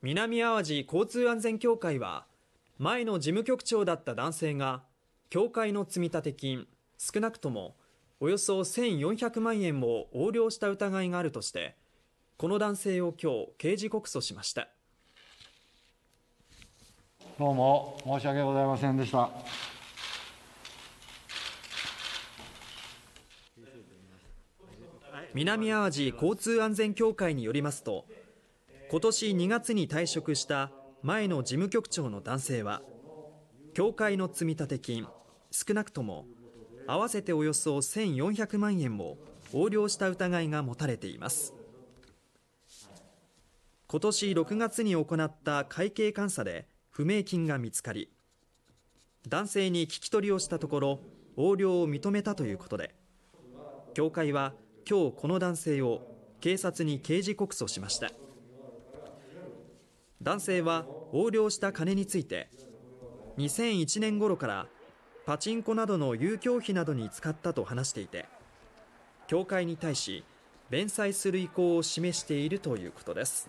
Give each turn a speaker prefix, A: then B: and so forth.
A: 南淡路交通安全協会は前の事務局長だった男性が協会の積立金少なくともおよそ1400万円を横領した疑いがあるとしてこの男性を今日刑事告訴しましたどうも申し訳ございませんでした南淡路交通安全協会によりますと今年2月に退職した前の事務局長の男性は協会の積立金少なくとも合わせておよそ1400万円を横領した疑いが持たれています今年6月に行った会計監査で不明金が見つかり男性に聞き取りをしたところ横領を認めたということで協会は今日この男性を警察に刑事告訴しました。男性は横領した金について2001年頃からパチンコなどの遊興費などに使ったと話していて協会に対し弁済する意向を示しているということです。